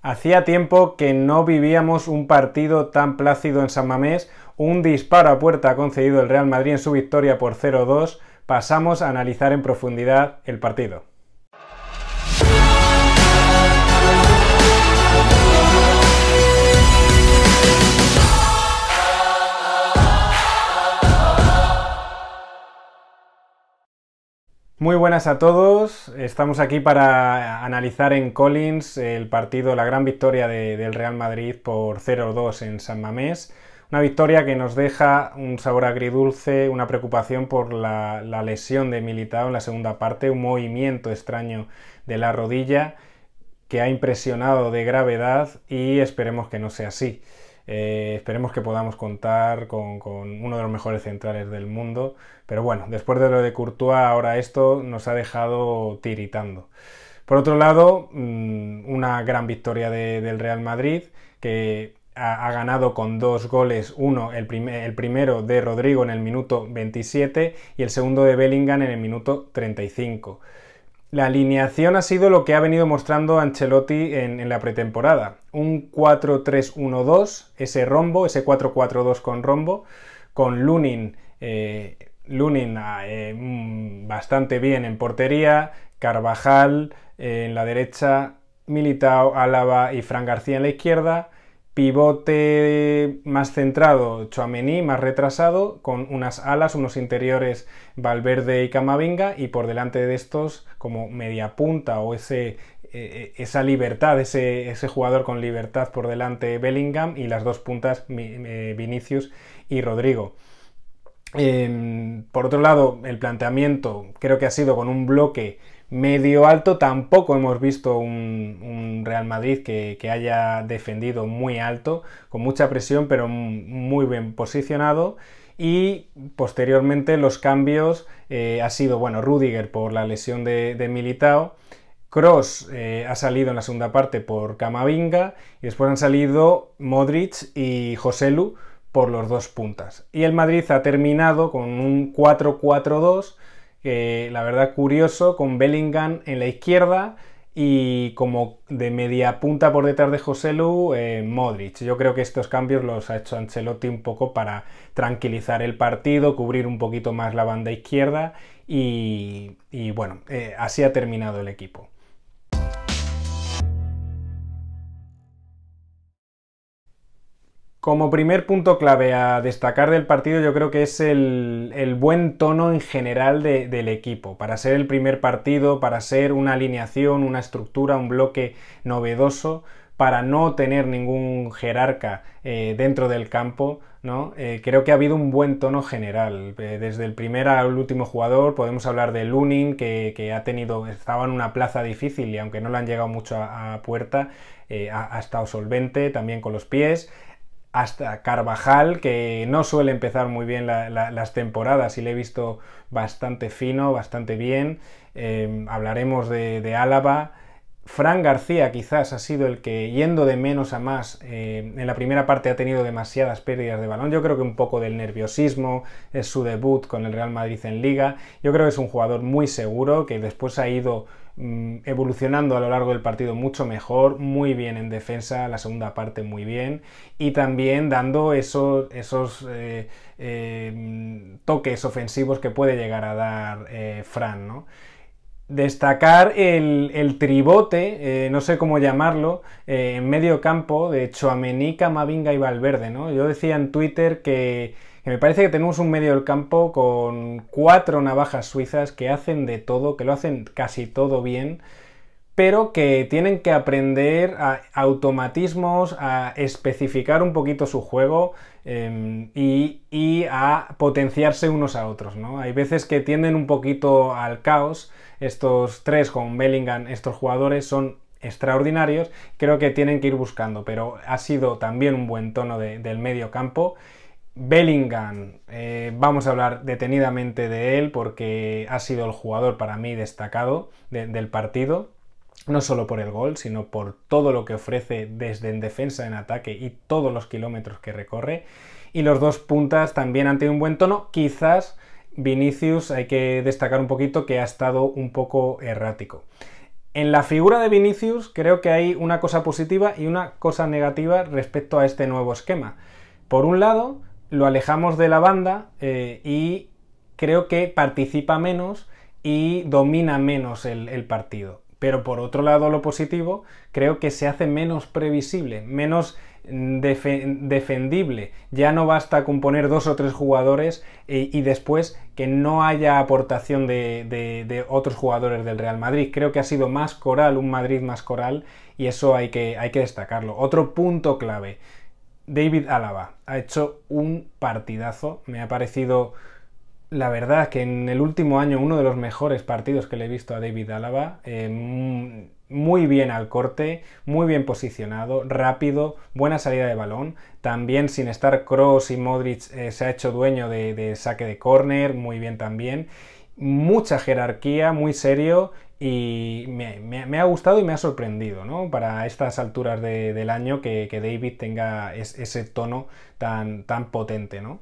Hacía tiempo que no vivíamos un partido tan plácido en San Mamés. Un disparo a puerta concedido el Real Madrid en su victoria por 0-2. Pasamos a analizar en profundidad el partido. Muy buenas a todos. Estamos aquí para analizar en Collins el partido, la gran victoria del Real Madrid por 0-2 en San Mamés. Una victoria que nos deja un sabor agridulce, una preocupación por la, la lesión de Militao en la segunda parte, un movimiento extraño de la rodilla que ha impresionado de gravedad y esperemos que no sea así. Eh, esperemos que podamos contar con, uno de los mejores centrales del mundo. Pero bueno, después de lo de Courtois, ahora esto nos ha dejado tiritando. Por otro lado, mm, una gran victoria del Real Madrid, que ha, ganado con dos goles, uno el, primero de Rodrigo en el minuto 27 y el segundo de Bellingham en el minuto 35. La alineación ha sido lo que ha venido mostrando Ancelotti en, la pretemporada. Un 4-3-1-2, ese rombo, ese 4-4-2 con rombo, con Lunin, eh, ah, eh, mm, bastante bien en portería, Carvajal eh, en la derecha, Militao, Álava y Fran García en la izquierda, Pivote más centrado, Chouameni más retrasado, con unas alas, unos interiores Valverde y Camavinga, y por delante de estos, como media punta o ese, eh, eh, esa libertad, ese, ese, jugador con libertad por delante Bellingham, y las dos puntas eh, Vinicius y Rodrigo. Em, por otro lado, el planteamiento creo que ha sido con un bloque medio alto tampoco hemos visto un, Real Madrid que, haya defendido muy alto, con mucha presión, pero muy bien posicionado. Y posteriormente los cambios han eh, ha sido, bueno, Rudiger por la lesión de, Militao, Cross eh, ha salido en la segunda parte por Camavinga y después han salido Modric y Joselu por los dos puntas. Y el Madrid ha terminado con un 4-4-2 la verdad curioso, con Bellingham en la izquierda y como de media punta por detrás de José Lu, eh, Modric. Yo creo que estos cambios los ha hecho Ancelotti un poco para tranquilizar el partido, cubrir un poquito más la banda izquierda y, bueno, eh, así ha terminado el equipo. Como primer punto clave a destacar del partido, yo creo que es el, buen tono en general del equipo. Para ser el primer partido, para ser una alineación, una estructura, un bloque novedoso, para no tener ningún jerarca eh, dentro del campo, ¿no? Eh, creo que ha habido un buen tono general. Eh, desde el primer al último jugador, podemos hablar de Lunin, que, ha tenido, estaba en una plaza difícil y aunque no le han llegado mucho a, puerta, ha, estado solvente también con los pies hasta Carvajal, que no suele empezar muy bien las temporadas y le he visto bastante fino, bastante bien. Em, hablaremos de, Álava. Fran García quizás ha sido el que, yendo de menos a más, em, en la primera parte ha tenido demasiadas pérdidas de balón. Yo creo que un poco del nerviosismo, es su debut con el Real Madrid en liga. Yo creo que es un jugador muy seguro, que después ha ido Mm, evolucionando a lo largo del partido mucho mejor, muy bien en defensa, la segunda parte muy bien, y también dando esos, esos eh, eh, mm, toques ofensivos que puede llegar a dar eh, Fran. ¿no? Destacar el, el tribote, no sé cómo llamarlo, en medio campo de Choamenica, Mavinga y Valverde. ¿no? Yo decía en Twitter que me parece que tenemos un medio del campo con cuatro navajas suizas que hacen de todo, que lo hacen casi todo bien, pero que tienen que aprender a automatismos, a especificar un poquito su juego em, y, a potenciarse unos a otros. ¿no? Hay veces que tienden un poquito al caos. Estos tres con Bellingham, estos jugadores son extraordinarios, creo que tienen que ir buscando, pero ha sido también un buen tono del medio campo Bellingham, eh, vamos a hablar detenidamente de él porque ha sido el jugador para mí destacado del partido, no solo por el gol, sino por todo lo que ofrece desde en defensa, en ataque y todos los kilómetros que recorre. Y los dos puntas también han tenido un buen tono, quizás Vinicius hay que destacar un poquito que ha estado un poco errático. En la figura de Vinicius creo que hay una cosa positiva y una cosa negativa respecto a este nuevo esquema. Por un lado, lo alejamos de la banda eh, y creo que participa menos y domina menos el, partido. Pero por otro lado, lo positivo, creo que se hace menos previsible, menos mm, defendible. Ya no basta con poner dos o tres jugadores eh, y después que no haya aportación de, otros jugadores del Real Madrid. Creo que ha sido más coral, un Madrid más coral, y eso hay que destacarlo. Otro punto clave David Álava ha hecho un partidazo, me ha parecido la verdad que en el último año uno de los mejores partidos que le he visto a David Álava, eh, mm, muy bien al corte, muy bien posicionado, rápido, buena salida de balón, también sin estar Cross y Modric eh, se ha hecho dueño de, de saque de córner, muy bien también, mucha jerarquía, muy serio y me, ha gustado y me ha sorprendido, ¿no? Para estas alturas del año que, David tenga ese tono tan, tan potente, ¿no?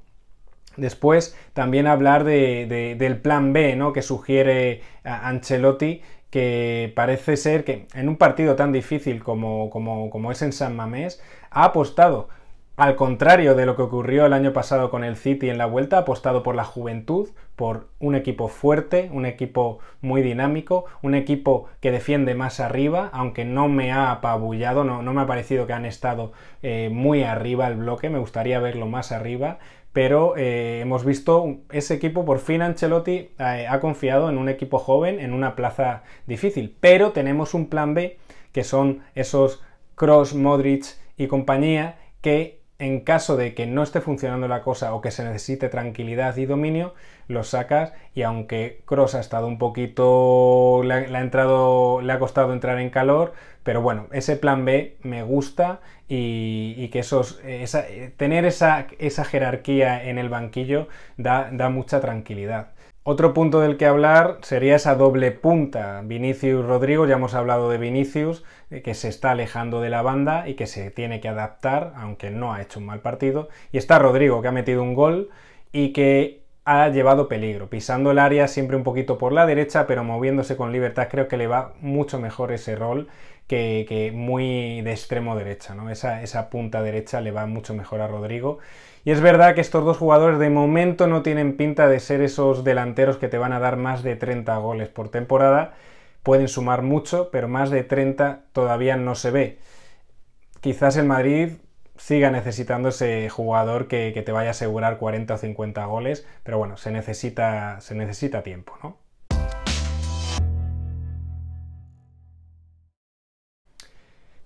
Después también hablar del plan B, ¿no? Que sugiere eh, Ancelotti, que parece ser que en un partido tan difícil como, como es en San Mamés, ha apostado al contrario de lo que ocurrió el año pasado con el City en la vuelta, apostado por la juventud, por un equipo fuerte, un equipo muy dinámico, un equipo que defiende más arriba, aunque no me ha apabullado, no, me ha parecido que han estado eh, muy arriba el bloque, me gustaría verlo más arriba, pero eh, hemos visto ese equipo, por fin Ancelotti eh, ha confiado en un equipo joven, en una plaza difícil, pero tenemos un plan B, que son esos Cross, Modric y compañía, que en caso de que no esté funcionando la cosa o que se necesite tranquilidad y dominio, lo sacas y aunque Cross ha estado un poquito, le ha, costado entrar en calor, pero bueno, ese plan B me gusta y, que tener esa, jerarquía en el banquillo da mucha tranquilidad. Otro punto del que hablar sería esa doble punta. Vinicius Rodrigo, ya hemos hablado de Vinicius, eh, que se está alejando de la banda y que se tiene que adaptar, aunque no ha hecho un mal partido. Y está Rodrigo, que ha metido un gol y que ha llevado peligro, pisando el área siempre un poquito por la derecha, pero moviéndose con libertad. Creo que le va mucho mejor ese rol que, muy de extremo derecha, ¿no? Esa, esa punta derecha le va mucho mejor a Rodrigo. Y es verdad que estos dos jugadores de momento no tienen pinta de ser esos delanteros que te van a dar más de 30 goles por temporada. Pueden sumar mucho, pero más de 30 todavía no se ve. Quizás el Madrid siga necesitando ese jugador que, te vaya a asegurar 40 o 50 goles, pero bueno, se necesita, se necesita tiempo, ¿no?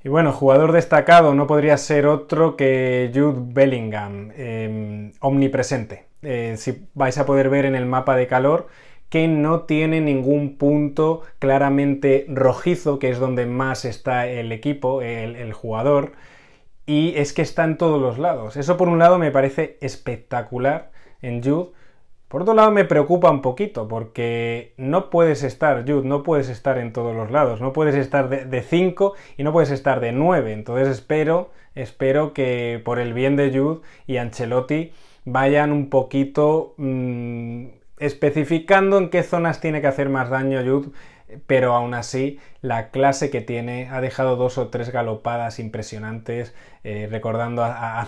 Y bueno, jugador destacado no podría ser otro que Jude Bellingham, em, omnipresente. Eh, si vais a poder ver en el mapa de calor que no tiene ningún punto claramente rojizo, que es donde más está el equipo, el, el jugador, y es que está en todos los lados. Eso por un lado me parece espectacular en Jude, por otro lado, me preocupa un poquito, porque no puedes estar, Jude, no puedes estar en todos los lados, no puedes estar de 5 y no puedes estar de 9. Entonces espero, espero que por el bien de Jude y Ancelotti vayan un poquito mm, especificando en qué zonas tiene que hacer más daño Jude, pero aún así la clase que tiene ha dejado dos o tres galopadas impresionantes, eh, recordando a, a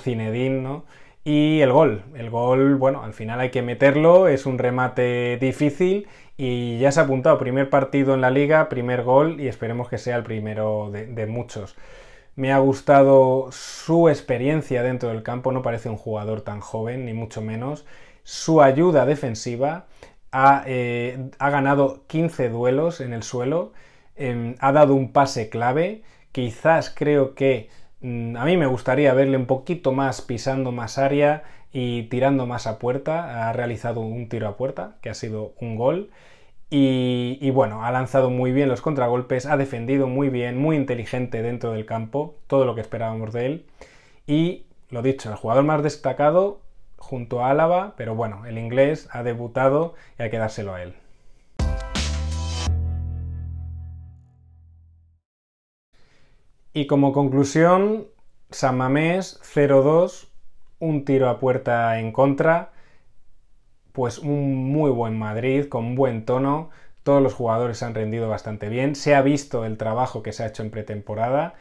¿no? Y el gol. El gol, bueno, al final hay que meterlo, es un remate difícil y ya se ha apuntado. Primer partido en la liga, primer gol y esperemos que sea el primero de, muchos. Me ha gustado su experiencia dentro del campo, no parece un jugador tan joven, ni mucho menos. Su ayuda defensiva ha, eh, ganado 15 duelos en el suelo, em, ha dado un pase clave. Quizás creo que Mm, a mí me gustaría verle un poquito más pisando más área y tirando más a puerta. Ha realizado un tiro a puerta, que ha sido un gol. Y, bueno, ha lanzado muy bien los contragolpes, ha defendido muy bien, muy inteligente dentro del campo, todo lo que esperábamos de él. Y lo dicho, el jugador más destacado junto a Álava, pero bueno, el inglés ha debutado y hay que dárselo a él. Y como conclusión, San Mamés 0-2, un tiro a puerta en contra, pues un muy buen Madrid, con buen tono, todos los jugadores han rendido bastante bien, se ha visto el trabajo que se ha hecho en pretemporada,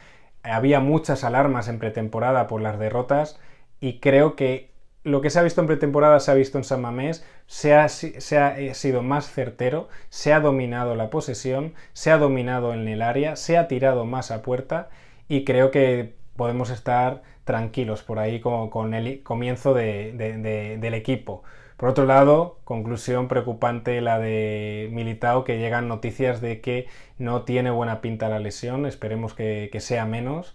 había muchas alarmas en pretemporada por las derrotas y creo que lo que se ha visto en pretemporada se ha visto en San Mamés, se ha, eh, sido más certero, se ha dominado la posesión, se ha dominado en el área, se ha tirado más a puerta y creo que podemos estar tranquilos por ahí con, con el comienzo del equipo. Por otro lado, conclusión preocupante la de Militao, que llegan noticias de que no tiene buena pinta la lesión, esperemos que sea menos.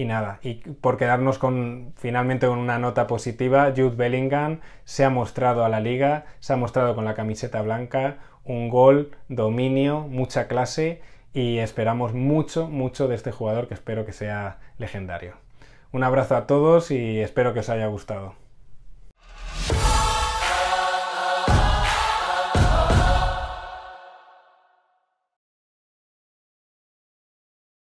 Y nada, y por quedarnos con finalmente con una nota positiva, Jude Bellingham se ha mostrado a la liga, se ha mostrado con la camiseta blanca, un gol, dominio, mucha clase y esperamos mucho, mucho de este jugador que espero que sea legendario. Un abrazo a todos y espero que os haya gustado.